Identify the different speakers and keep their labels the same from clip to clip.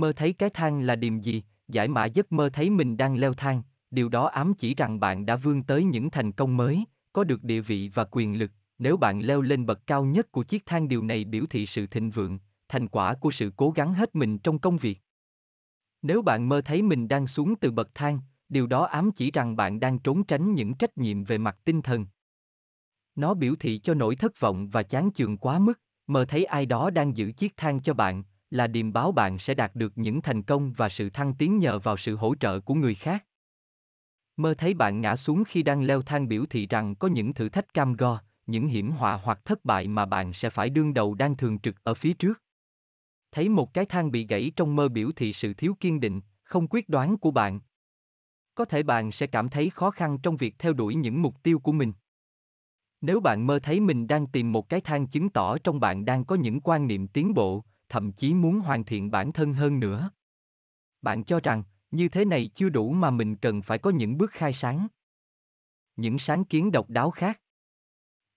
Speaker 1: Mơ thấy cái thang là điềm gì, giải mã giấc mơ thấy mình đang leo thang, điều đó ám chỉ rằng bạn đã vươn tới những thành công mới, có được địa vị và quyền lực, nếu bạn leo lên bậc cao nhất của chiếc thang điều này biểu thị sự thịnh vượng, thành quả của sự cố gắng hết mình trong công việc. Nếu bạn mơ thấy mình đang xuống từ bậc thang, điều đó ám chỉ rằng bạn đang trốn tránh những trách nhiệm về mặt tinh thần. Nó biểu thị cho nỗi thất vọng và chán chường quá mức, mơ thấy ai đó đang giữ chiếc thang cho bạn, là điềm báo bạn sẽ đạt được những thành công và sự thăng tiến nhờ vào sự hỗ trợ của người khác. Mơ thấy bạn ngã xuống khi đang leo thang biểu thị rằng có những thử thách cam go, những hiểm họa hoặc thất bại mà bạn sẽ phải đương đầu đang thường trực ở phía trước. Thấy một cái thang bị gãy trong mơ biểu thị sự thiếu kiên định, không quyết đoán của bạn. Có thể bạn sẽ cảm thấy khó khăn trong việc theo đuổi những mục tiêu của mình. Nếu bạn mơ thấy mình đang tìm một cái thang chứng tỏ trong bạn đang có những quan niệm tiến bộ, thậm chí muốn hoàn thiện bản thân hơn nữa. Bạn cho rằng, như thế này chưa đủ mà mình cần phải có những bước khai sáng. Những sáng kiến độc đáo khác.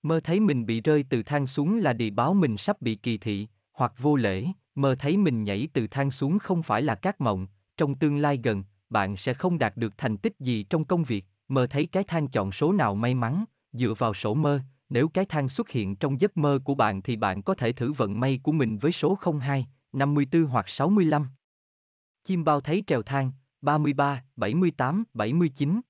Speaker 1: Mơ thấy mình bị rơi từ thang xuống là đi báo mình sắp bị kỳ thị, hoặc vô lễ, mơ thấy mình nhảy từ thang xuống không phải là các mộng, trong tương lai gần, bạn sẽ không đạt được thành tích gì trong công việc, mơ thấy cái thang chọn số nào may mắn, dựa vào sổ mơ, nếu cái thang xuất hiện trong giấc mơ của bạn thì bạn có thể thử vận may của mình với số 02, 54 hoặc 65. Chim bao thấy trèo thang, 33, 78, 79.